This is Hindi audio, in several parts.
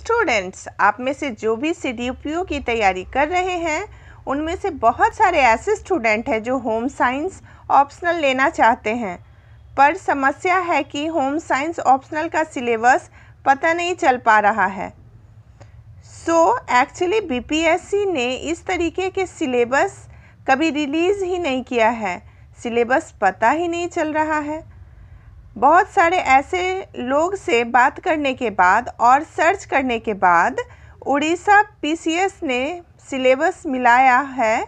स्टूडेंट्स आप में से जो भी सी की तैयारी कर रहे हैं उनमें से बहुत सारे ऐसे स्टूडेंट हैं जो होम साइंस ऑप्शनल लेना चाहते हैं पर समस्या है कि होम साइंस ऑप्शनल का सिलेबस पता नहीं चल पा रहा है सो एक्चुअली बीपीएससी ने इस तरीके के सिलेबस कभी रिलीज़ ही नहीं किया है सिलेबस पता ही नहीं चल रहा है बहुत सारे ऐसे लोग से बात करने के बाद और सर्च करने के बाद उड़ीसा पीसीएस ने सिलेबस मिलाया है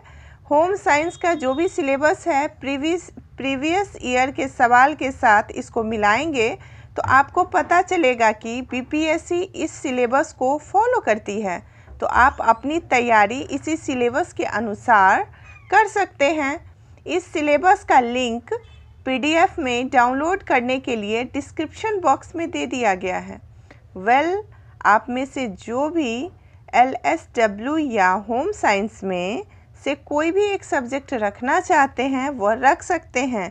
होम साइंस का जो भी सिलेबस है प्रीवियस प्रीवियस ईयर के सवाल के साथ इसको मिलाएंगे तो आपको पता चलेगा कि बीपीएससी इस सिलेबस को फॉलो करती है तो आप अपनी तैयारी इसी सिलेबस के अनुसार कर सकते हैं इस सिलेबस का लिंक पीडीएफ में डाउनलोड करने के लिए डिस्क्रिप्शन बॉक्स में दे दिया गया है वेल well, आप में से जो भी एल एस डब्ल्यू या होम साइंस में से कोई भी एक सब्जेक्ट रखना चाहते हैं वह रख सकते हैं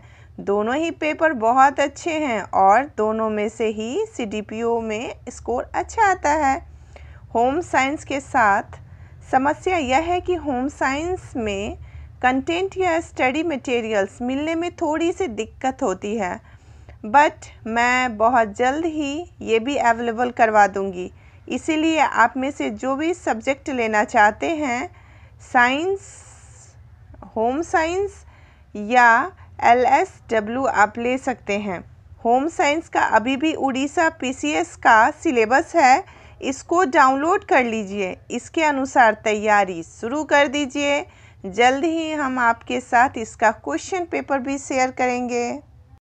दोनों ही पेपर बहुत अच्छे हैं और दोनों में से ही सी डी पी ओ में स्कोर अच्छा आता है होम साइंस के साथ समस्या यह है कि होम साइंस में कंटेंट या स्टडी मटेरियल्स मिलने में थोड़ी सी दिक्कत होती है बट मैं बहुत जल्द ही ये भी अवेलेबल करवा दूँगी इसीलिए आप में से जो भी सब्जेक्ट लेना चाहते हैं साइंस होम साइंस या एल एस डब्ल्यू आप ले सकते हैं होम साइंस का अभी भी उड़ीसा पीसीएस का सिलेबस है इसको डाउनलोड कर लीजिए इसके अनुसार तैयारी शुरू कर दीजिए जल्द ही हम आपके साथ इसका क्वेश्चन पेपर भी शेयर करेंगे